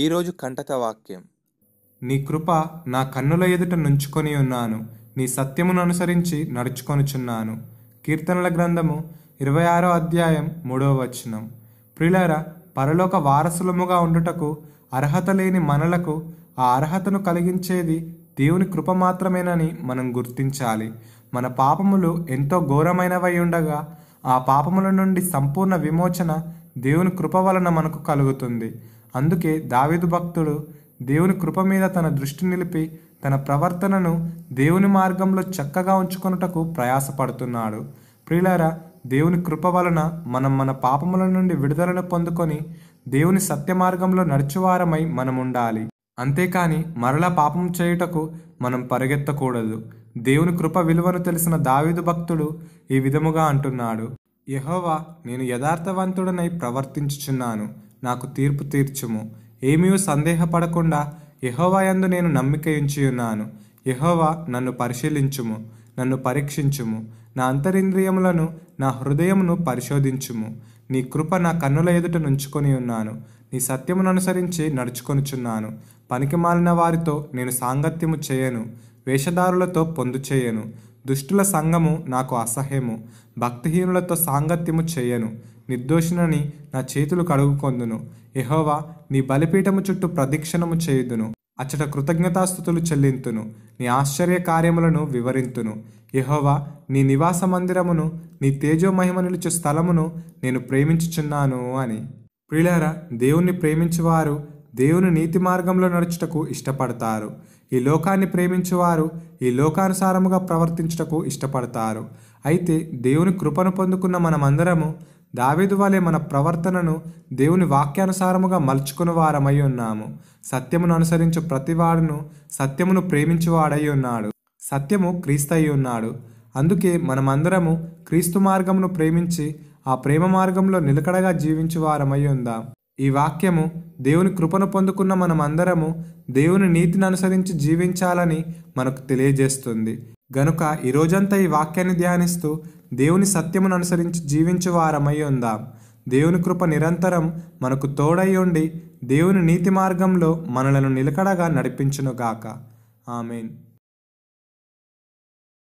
ఈరోజు కంటక వాక్యం నీ కృప నా కన్నుల ఎదుట నుంచుకొని ఉన్నాను నీ సత్యమును అనుసరించి నడుచుకొనుచున్నాను కీర్తనల గ్రంథము ఇరవై ఆరో అధ్యాయం మూడవ వచనం ప్రిలర పరలోక వారసులముగా ఉండుటకు అర్హత లేని మనలకు ఆ అర్హతను కలిగించేది దేవుని కృప మాత్రమేనని మనం గుర్తించాలి మన పాపములు ఎంతో ఘోరమైనవై ఉండగా ఆ పాపముల నుండి సంపూర్ణ విమోచన దేవుని కృప వలన మనకు కలుగుతుంది అందుకే దావీదు భక్తుడు దేవుని కృప మీద తన దృష్టి నిలిపి తన ప్రవర్తనను దేవుని మార్గంలో చక్కగా ఉంచుకొనుటకు ప్రయాసపడుతున్నాడు ప్రియులారా దేవుని కృప వలన మనం మన పాపముల నుండి విడుదలను పొందుకొని దేవుని సత్య మార్గంలో నడుచువారమై మనం ఉండాలి అంతేకాని మరలా పాపం చేయుటకు మనం పరిగెత్తకూడదు దేవుని కృప విలువను తెలిసిన దావిదు భక్తుడు ఈ విధముగా అంటున్నాడు యహోవా నేను యథార్థవంతుడనై ప్రవర్తించుచున్నాను నాకు తీర్పు తీర్చుము ఏమీ సందేహపడకుండా యహోవాయందు నేను నమ్మిక ఉంచియున్నాను యహోవా నన్ను పరిశీలించుము నన్ను పరీక్షించుము నా అంతరింద్రియములను నా హృదయమును పరిశోధించుము నీ కృప నా కన్నుల ఎదుట నుంచుకొని ఉన్నాను నీ సత్యమును అనుసరించి నడుచుకొనుచున్నాను మాలిన వారితో నేను సాంగత్యము చేయను వేషధారులతో పొందు చేయను దుష్టుల సంగము నాకు అసహ్యము భక్తిహీనులతో సాంగత్యము చేయను నిర్దోషునని నా చేతులు కడుగుకొందును యహోవా నీ బలిపీఠము చుట్టూ ప్రదక్షిణము చేయుదును అచ్చట కృతజ్ఞతాస్థుతులు చెల్లింతును నీ ఆశ్చర్య కార్యములను వివరింతును యహోవా నీ నివాస మందిరమును నీ తేజోమహిమ నిలిచే స్థలమును నేను ప్రేమించుచున్నాను అని ప్రియులారా దేవుణ్ణి ప్రేమించేవారు దేవుని నీతి మార్గంలో నడుచుటకు ఇష్టపడతారు ఈ లోకాన్ని ప్రేమించేవారు ఈ లోకానుసారముగా ప్రవర్తించుటకు ఇష్టపడతారు అయితే దేవుని కృపను పొందుకున్న మనమందరము దావేదు వలె మన ప్రవర్తనను దేవుని వాక్యానుసారముగా మలుచుకున్న వారమై ఉన్నాము సత్యమును అనుసరించు ప్రతివాడును సత్యమును ప్రేమించువాడై ఉన్నాడు సత్యము క్రీస్తయి ఉన్నాడు అందుకే మనమందరము క్రీస్తు మార్గమును ప్రేమించి ఆ ప్రేమ మార్గంలో నిలకడగా జీవించువారమై ఉందాం ఈ వాక్యము దేవుని కృపను పొందుకున్న మనమందరము దేవుని నీతిని అనుసరించి జీవించాలని మనకు తెలియజేస్తుంది గనుక ఈ రోజంతా ఈ వాక్యాన్ని ధ్యానిస్తూ దేవుని సత్యమును అనుసరించి జీవించు వారమై ఉందాం దేవుని కృప నిరంతరం మనకు తోడై ఉండి దేవుని నీతి మార్గంలో మనలను నిలకడగా నడిపించునుగాక ఆమెన్